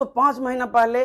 तो पाँच महीना पहले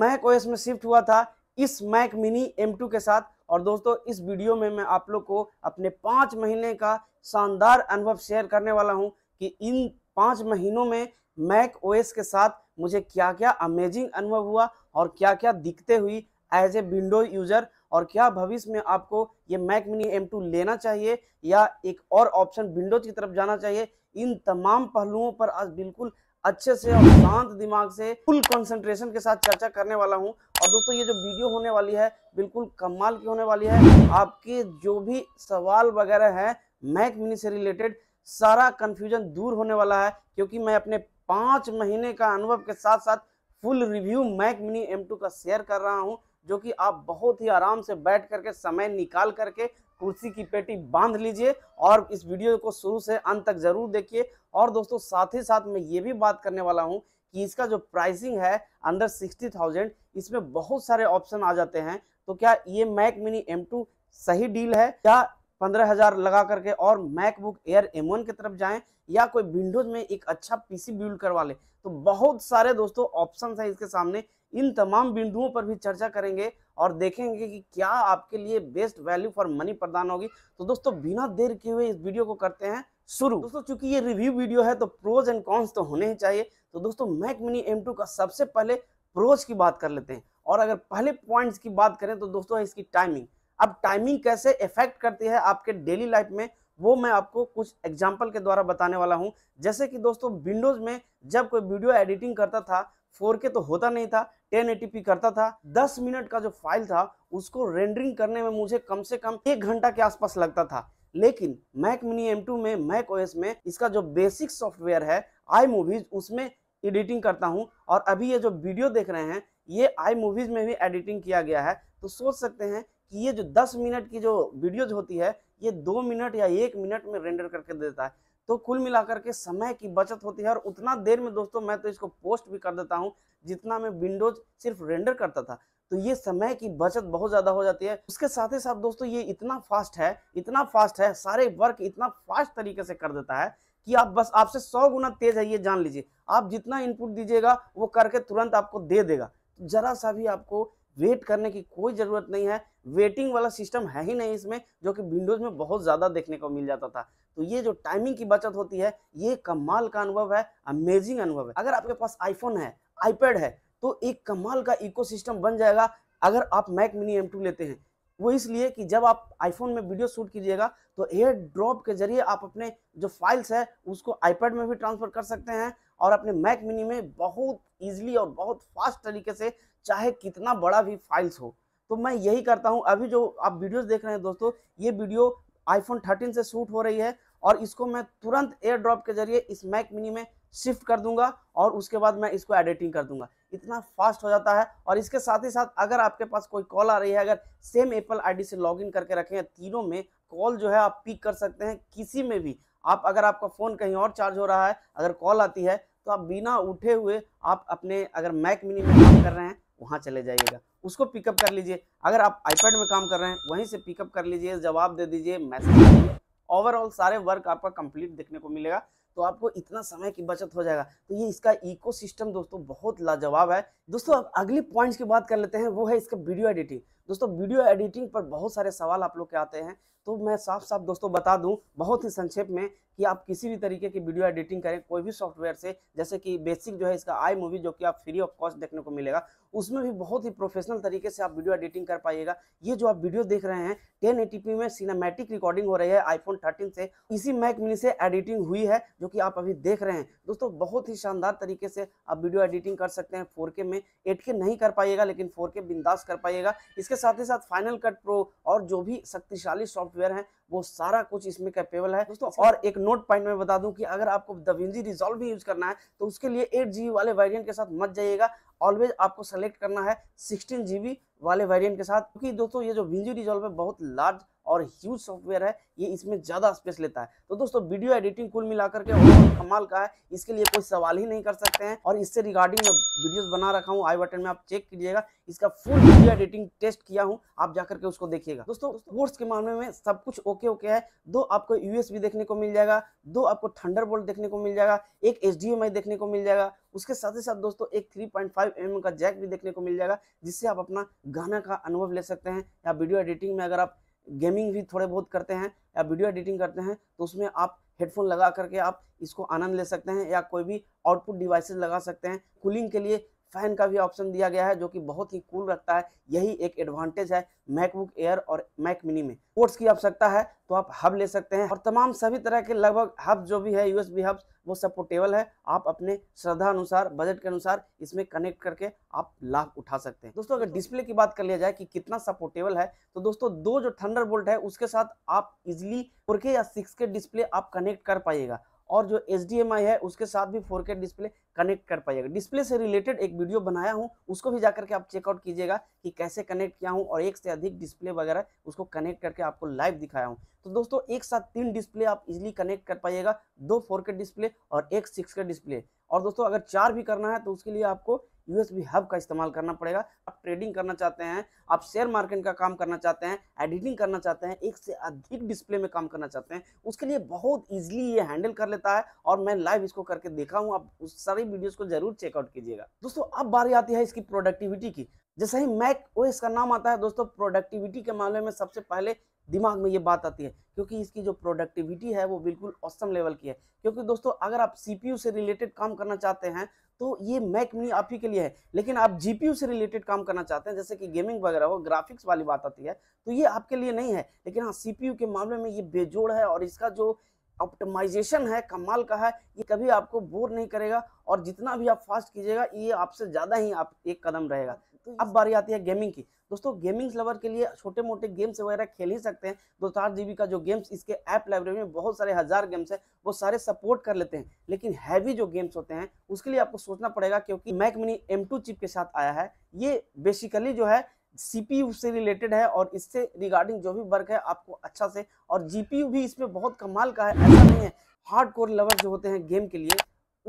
मैक ओएस में शिफ्ट हुआ था इस मैक मिनी एम टू के साथ और दोस्तों इस वीडियो में मैं आप लोग को अपने पांच महीने का शानदार अनुभव शेयर करने वाला हूं कि इन पांच महीनों में मैक ओएस के साथ मुझे क्या क्या अमेजिंग अनुभव हुआ और क्या क्या दिखते हुई एज ए विंडो यूजर और क्या भविष्य में आपको ये मैक मिनी एम टू लेना चाहिए या एक और ऑप्शन विंडोज की तरफ जाना चाहिए इन तमाम पहलुओं पर आज बिल्कुल अच्छे से और शांत दिमाग से फुल कंसंट्रेशन के साथ चर्चा करने वाला हूँ और दोस्तों ये जो वीडियो होने वाली है बिल्कुल कमाल की होने वाली है आपके जो भी सवाल वगैरह है मैक मिनी से रिलेटेड सारा कन्फ्यूजन दूर होने वाला है क्योंकि मैं अपने पांच महीने का अनुभव के साथ साथ full review Mac mini M का शेयर कर रहा हूँ जो कि आप बहुत ही आराम से बैठ करके समय निकाल करके कुर्सी की पेटी बांध लीजिए और इस वीडियो को शुरू से अंत तक जरूर देखिए और दोस्तों साथ ही साथ मैं ये भी बात करने वाला हूँ कि इसका जो प्राइसिंग है अंडर सिक्सटी थाउजेंड इसमें बहुत सारे ऑप्शन आ जाते हैं तो क्या ये मैक मिनी एम टू सही डील है क्या पंद्रह हजार लगा करके और मैकबुक एयर एम वन की तरफ जाएं या कोई विंडोज में एक अच्छा पीसी बिल्ड करवा ले तो बहुत सारे दोस्तों ऑप्शन है इसके सामने इन तमाम बिंदुओं पर भी चर्चा करेंगे और देखेंगे कि क्या आपके लिए बेस्ट वैल्यू फॉर मनी प्रदान होगी तो दोस्तों बिना देर किए हुए इस वीडियो को करते हैं शुरू दोस्तों चूंकि ये रिव्यू वीडियो है तो प्रोज एंड कॉन्स तो होने ही चाहिए तो दोस्तों मैक मिनी एम का सबसे पहले प्रोज की बात कर लेते हैं और अगर पहले पॉइंट्स की बात करें तो दोस्तों इसकी टाइमिंग अब टाइमिंग कैसे इफेक्ट करती है आपके डेली लाइफ में वो मैं आपको कुछ एग्जाम्पल के द्वारा बताने वाला हूँ जैसे कि दोस्तों विंडोज में जब कोई वीडियो एडिटिंग करता था 4K तो होता नहीं था 1080p करता था 10 मिनट का जो फाइल था उसको रेंडरिंग करने में मुझे कम से कम एक घंटा के आसपास लगता था लेकिन मैक मिनी M2 में मैक ओएस में इसका जो बेसिक सॉफ्टवेयर है आई मूवीज उसमें एडिटिंग करता हूँ और अभी ये जो वीडियो देख रहे हैं ये आई मूवीज में भी एडिटिंग किया गया है तो सोच सकते हैं कि ये जो 10 मिनट की जो वीडियोज होती है ये दो मिनट या एक मिनट में रेंडर करके देता है तो कुल मिलाकर के समय की बचत होती है और उतना देर में दोस्तों मैं तो इसको पोस्ट भी कर देता हूँ जितना मैं विंडोज सिर्फ रेंडर करता था तो ये समय की बचत बहुत ज़्यादा हो जाती है उसके साथ ही साथ दोस्तों ये इतना फास्ट है इतना फास्ट है सारे वर्क इतना फास्ट तरीके से कर देता है कि आप बस आपसे सौ गुना तेज है ये जान लीजिए आप जितना इनपुट दीजिएगा वो करके तुरंत आपको दे देगा तो जरा सा भी आपको वेट करने की कोई ज़रूरत नहीं है वेटिंग वाला सिस्टम है ही नहीं इसमें जो कि विंडोज़ में बहुत ज़्यादा देखने को मिल जाता था तो ये जो टाइमिंग की बचत होती है ये कमाल का अनुभव है अमेजिंग अनुभव है अगर आपके पास आईफोन है आईपैड है तो एक कमाल का इकोसिस्टम बन जाएगा अगर आप मैक मिनी एम लेते हैं वो इसलिए कि जब आप आईफोन में वीडियो शूट कीजिएगा तो एयर ड्रॉप के जरिए आप अपने जो फाइल्स है उसको आईपैड में भी ट्रांसफर कर सकते हैं और अपने मैक मिनी में बहुत ईजिली और बहुत फास्ट तरीके से चाहे कितना बड़ा भी फाइल्स हो तो मैं यही करता हूँ अभी जो आप वीडियोस देख रहे हैं दोस्तों ये वीडियो आईफोन 13 से शूट हो रही है और इसको मैं तुरंत एयर ड्रॉप के जरिए इस मैक मिनी में शिफ्ट कर दूंगा और उसके बाद मैं इसको एडिटिंग कर दूंगा इतना फास्ट हो जाता है और इसके साथ ही साथ अगर आपके पास कोई कॉल आ रही है अगर सेम एप्पल आईडी से लॉगिन करके रखें तीनों में कॉल जो है आप पिक कर सकते हैं किसी में भी आप अगर आपका फ़ोन कहीं और चार्ज हो रहा है अगर कॉल आती है तो आप बिना उठे हुए आप अपने अगर मैक मिनी में काम कर रहे हैं वहाँ चले जाइएगा उसको पिकअप कर लीजिए अगर आप आईपैड में काम कर रहे हैं वहीं से पिकअप कर लीजिए जवाब दे दीजिए मैसेज ओवरऑल सारे वर्क आपका कंप्लीट देखने को मिलेगा तो आपको इतना समय की बचत हो जाएगा तो ये इसका इकोसिस्टम दोस्तों बहुत लाजवाब है दोस्तों अब अगली पॉइंट्स की बात कर लेते हैं वो है इसका वीडियो एडिटिंग दोस्तों वीडियो एडिटिंग पर बहुत सारे सवाल आप लोग के आते हैं तो मैं साफ साफ दोस्तों बता दूं बहुत ही संक्षेप में कि आप किसी भी तरीके की वीडियो एडिटिंग करें कोई भी सॉफ्टवेयर से जैसे कि बेसिक जो है इसका आई मूवी जो कि आप फ्री ऑफ कॉस्ट देखने को मिलेगा उसमें भी बहुत ही प्रोफेशनल तरीके से आप वीडियो एडिटिंग कर पाइएगा ये जो आप वीडियो देख रहे हैं टेन एटीपी में सिनेमैटिक रिकॉर्डिंग हो रही है आईफोन थर्टीन से इसी मैक मिनी से एडिटिंग हुई है जो कि आप अभी देख रहे हैं दोस्तों बहुत ही शानदार तरीके से आप वीडियो एडिटिंग कर सकते हैं फोर में एट नहीं कर पाइएगा लेकिन फोर बिंदास कर पाइएगा इसके इसके साथ ही साथ फाइनल कट प्रो और जो भी शक्तिशाली सॉफ्टवेयर है वो सारा कुछ इसमें कैपेबल है दोस्तों और एक नोट पॉइंट में बता दूं कि अगर आपको दविंदी रिजॉल्व भी यूज करना है तो उसके लिए एट जीबी वाले वेरिएंट के साथ मत जाइएगा ऑलवेज आपको सेलेक्ट करना है सिक्सटीन जीबी वाले वेरिएंट के साथ क्योंकि दोस्तों ये जो विंजी रिजॉल्व है बहुत लार्ज और ह्यूज सॉफ्टवेयर है ये इसमें ज़्यादा स्पेस लेता है तो दोस्तों वीडियो एडिटिंग कुल मिलाकर के कमाल का है इसके लिए कोई सवाल ही नहीं कर सकते हैं और इससे रिगार्डिंग मैं वीडियोस बना रखा हूँ आई बटन में आप चेक कीजिएगा इसका फुल वीडियो एडिटिंग टेस्ट किया हूँ आप जाकर के उसको देखिएगा दोस्तों कोर्स के मामले में सब कुछ ओके ओके है दो आपको यूएस देखने को मिल जाएगा दो आपको थंडर देखने को मिल जाएगा एक एच देखने को मिल जाएगा उसके साथ ही साथ दोस्तों एक 3.5 पॉइंट mm का जैक भी देखने को मिल जाएगा जिससे आप अपना गाना का अनुभव ले सकते हैं या वीडियो एडिटिंग में अगर आप गेमिंग भी थोड़े बहुत करते हैं या वीडियो एडिटिंग करते हैं तो उसमें आप हेडफोन लगा करके आप इसको आनंद ले सकते हैं या कोई भी आउटपुट डिवाइसेस लगा सकते हैं कूलिंग के लिए फैन का भी ऑप्शन दिया गया है जो कि बहुत ही कूल रखता है यही एक एडवांटेज है मैकबुक एयर और मैक मिनी में पोर्ट्स की आवश्यकता है तो आप हब ले सकते हैं और तमाम सभी तरह के लगभग हब जो भी है यूएसबी हब्स वो सपोर्टेबल है आप अपने श्रद्धा अनुसार बजट के अनुसार इसमें कनेक्ट करके आप लाभ उठा सकते हैं दोस्तों अगर डिस्प्ले की बात कर लिया जाए कि कितना सपोर्टेबल है तो दोस्तों दो जो थंडर है उसके साथ आप इजिली फोर या सिक्स डिस्प्ले आप कनेक्ट कर पाइएगा और जो एच है उसके साथ भी फोर डिस्प्ले कनेक्ट कर पाइएगा डिस्प्ले से रिलेटेड एक वीडियो बनाया हूँ उसको भी जाकर के आप चेकआउट कीजिएगा कि कैसे कनेक्ट किया हूँ और एक से अधिक डिस्प्ले वगैरह उसको कनेक्ट करके आपको लाइव दिखाया हूँ तो दोस्तों एक साथ तीन डिस्प्ले आप इजिली कनेक्ट कर पाइएगा दो फोर डिस्प्ले और एक सिक्स डिस्प्ले और दोस्तों अगर चार भी करना है तो उसके लिए आपको यूएसबी हब का इस्तेमाल करना पड़ेगा आप ट्रेडिंग करना चाहते हैं आप शेयर मार्केट का काम करना चाहते हैं एडिटिंग करना चाहते हैं एक से अधिक डिस्प्ले में काम करना चाहते हैं उसके लिए बहुत ईजिली ये हैंडल कर लेता है और मैं लाइव इसको करके देखा हूँ आप उस सारी वीडियोस को जरूर चेकआउट कीजिएगा दोस्तों अब बारी आती है इसकी प्रोडक्टिविटी की जैसे ही मैक ओ का नाम आता है दोस्तों प्रोडक्टिविटी के मामले में सबसे पहले दिमाग में ये बात आती है क्योंकि इसकी जो प्रोडक्टिविटी है वो बिल्कुल औसम लेवल की है क्योंकि दोस्तों अगर आप सीपीयू से रिलेटेड काम करना चाहते हैं तो ये मैक मिनी आप ही के लिए है लेकिन आप जीपीयू से रिलेटेड काम करना चाहते हैं जैसे कि गेमिंग वगैरह हो ग्राफिक्स वाली बात आती है तो ये आपके लिए नहीं है लेकिन हाँ सी के मामले में ये बेजोड़ है और इसका जो ऑप्टिमाइजेशन है कमाल का है ये कभी आपको बोर नहीं करेगा और जितना भी आप फास्ट कीजिएगा ये आपसे ज़्यादा ही आप एक कदम रहेगा अब बारी आती है गेमिंग की दोस्तों गेमिंग लवर के लिए छोटे मोटे गेम्स वगैरह खेल ही सकते हैं दो चार जीबी का जो गेम्स इसके ऐप लाइब्रेरी में बहुत सारे हज़ार गेम्स हैं वो सारे सपोर्ट कर लेते हैं लेकिन हैवी जो गेम्स होते हैं उसके लिए आपको सोचना पड़ेगा क्योंकि मैक मिनी एम चिप के साथ आया है ये बेसिकली जो है सी से रिलेटेड है और इससे रिगार्डिंग जो भी वर्क है आपको अच्छा से और जी भी इसमें बहुत कमाल का है ऐसा नहीं है हार्ड कोर लवर जो होते हैं गेम के लिए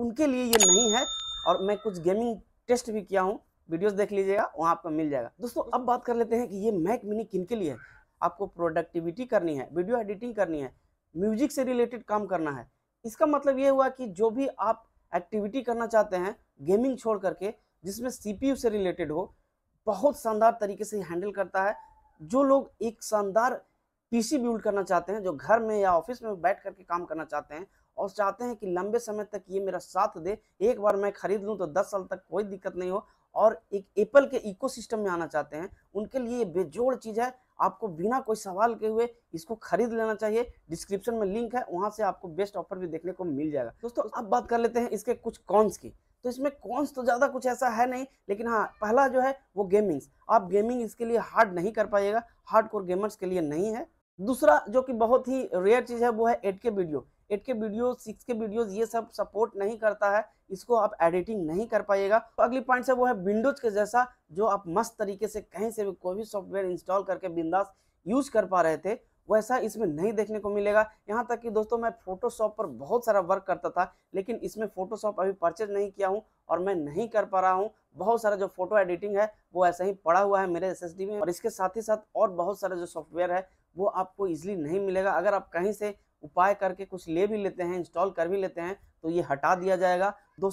उनके लिए ये नहीं है और मैं कुछ गेमिंग टेस्ट भी किया हूँ वीडियोस देख लीजिएगा वहाँ आपको मिल जाएगा दोस्तों अब बात कर लेते हैं कि ये मैक मिनी किन के लिए है आपको प्रोडक्टिविटी करनी है वीडियो एडिटिंग करनी है म्यूजिक से रिलेटेड काम करना है इसका मतलब ये हुआ कि जो भी आप एक्टिविटी करना चाहते हैं गेमिंग छोड़ करके जिसमें सी से रिलेटेड हो बहुत शानदार तरीके से हैंडल करता है जो लोग एक शानदार पी बिल्ड करना चाहते हैं जो घर में या ऑफिस में बैठ करके काम करना चाहते हैं और चाहते हैं कि लंबे समय तक ये मेरा साथ दे एक बार मैं खरीद लूँ तो दस साल तक कोई दिक्कत नहीं हो और एक एप्पल के इकोसिस्टम में आना चाहते हैं उनके लिए बेजोड़ चीज़ है आपको बिना कोई सवाल के हुए इसको खरीद लेना चाहिए डिस्क्रिप्शन में लिंक है वहाँ से आपको बेस्ट ऑफर भी देखने को मिल जाएगा दोस्तों अब बात कर लेते हैं इसके कुछ कॉन्स की तो इसमें कॉन्स तो ज़्यादा कुछ ऐसा है नहीं लेकिन हाँ पहला जो है वो गेमिंग्स आप गेमिंग इसके लिए हार्ड नहीं कर पाइएगा हार्ड कोर गेमर्स के लिए नहीं है दूसरा जो कि बहुत ही रेयर चीज़ है वो है eight K video eight K videos six K videos ये सब सपोर्ट नहीं करता है इसको आप एडिटिंग नहीं कर पाएगा तो अगली पॉइंट है वो है विंडोज के जैसा जो आप मस्त तरीके से कहीं से भी कोई भी सॉफ्टवेयर इंस्टॉल करके बिंदास यूज कर पा रहे थे वैसा इसमें नहीं देखने को मिलेगा यहाँ तक कि दोस्तों मैं फोटोशॉप पर बहुत सारा वर्क करता था लेकिन इसमें फोटोशॉप अभी परचेज नहीं किया हूँ और मैं नहीं कर पा रहा हूँ बहुत सारा जो फोटो एडिटिंग है वो ऐसा ही पड़ा हुआ है मेरे एस में और इसके साथ ही साथ और बहुत सारे जो सॉफ्टवेयर है वो आपको ईजिली नहीं मिलेगा अगर आप कहीं से उपाय करके कुछ ले भी लेते हैं इंस्टॉल कर भी लेते हैं तो ये हटा दिया जाएगा दो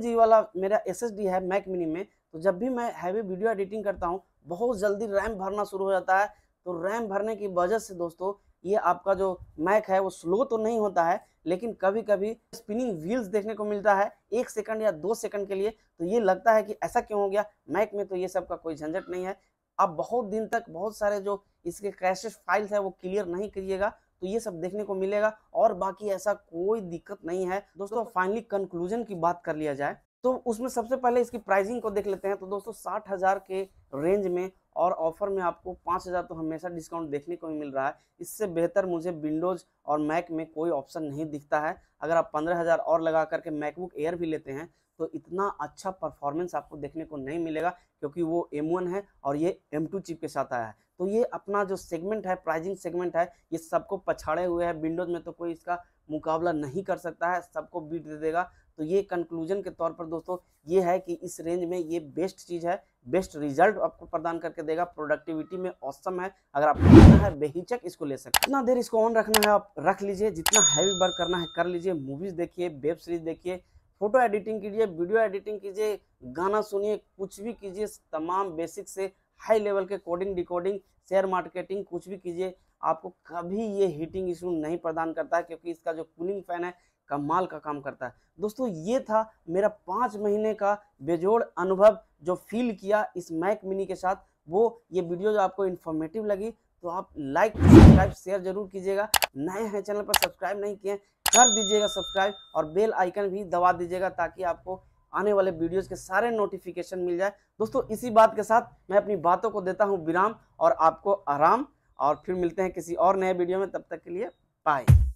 जी वाला मेरा एस है मैक मिनी में तो जब भी मैं हैवी वीडियो एडिटिंग करता हूँ बहुत जल्दी रैम भरना शुरू हो जाता है तो रैम भरने की वजह से दोस्तों ये आपका जो मैक है वो स्लो तो नहीं होता है लेकिन कभी कभी स्पिनिंग व्हील्स देखने को मिलता है एक सेकंड या दो सेकंड के लिए तो ये लगता है कि ऐसा क्यों हो गया मैक में तो ये सब का कोई झंझट नहीं है आप बहुत दिन तक बहुत सारे जो इसके क्रैशेस फाइल्स है वो क्लियर नहीं करिएगा तो ये सब देखने को मिलेगा और बाकी ऐसा कोई दिक्कत नहीं है दोस्तों फाइनली कंक्लूजन की बात कर लिया जाए तो उसमें सबसे पहले इसकी प्राइसिंग को देख लेते हैं तो दोस्तों साठ हज़ार के रेंज में और ऑफर में आपको पाँच हज़ार तो हमेशा डिस्काउंट देखने को ही मिल रहा है इससे बेहतर मुझे विंडोज़ और मैक में कोई ऑप्शन नहीं दिखता है अगर आप पंद्रह हज़ार और लगा करके मैकबुक एयर भी लेते हैं तो इतना अच्छा परफॉर्मेंस आपको देखने को नहीं मिलेगा क्योंकि वो M1 है और ये M2 चिप के साथ आया है तो ये अपना जो सेगमेंट है प्राइजिंग सेगमेंट है ये सबको पछाड़े हुए है विंडोज में तो कोई इसका मुकाबला नहीं कर सकता है सबको बीट दे देगा तो ये कंक्लूजन के तौर पर दोस्तों ये है कि इस रेंज में ये बेस्ट चीज़ है बेस्ट रिजल्ट आपको प्रदान करके देगा प्रोडक्टिविटी में औसम है अगर आप लेना है बेहिचक इसको ले सकते जितना देर इसको ऑन रखना है आप रख लीजिए जितना हैवी वर्क करना है कर लीजिए मूवीज़ देखिए वेब सीरीज देखिए फोटो एडिटिंग कीजिए वीडियो एडिटिंग कीजिए गाना सुनिए कुछ भी कीजिए तमाम बेसिक से हाई लेवल के कोडिंग डिकोडिंग शेयर मार्केटिंग कुछ भी कीजिए आपको कभी ये हीटिंग इशू नहीं प्रदान करता है क्योंकि इसका जो कूलिंग फैन है कमाल का काम करता है दोस्तों ये था मेरा पाँच महीने का बेजोड़ अनुभव जो फील किया इस मैक मिनी के साथ वो ये वीडियो जो आपको इन्फॉर्मेटिव लगी तो आप लाइक सब्सक्राइब शेयर जरूर कीजिएगा नए हैं चैनल पर सब्सक्राइब नहीं किए कर दीजिएगा सब्सक्राइब और बेल आइकन भी दबा दीजिएगा ताकि आपको आने वाले वीडियोस के सारे नोटिफिकेशन मिल जाए दोस्तों इसी बात के साथ मैं अपनी बातों को देता हूँ विराम और आपको आराम और फिर मिलते हैं किसी और नए वीडियो में तब तक के लिए बाय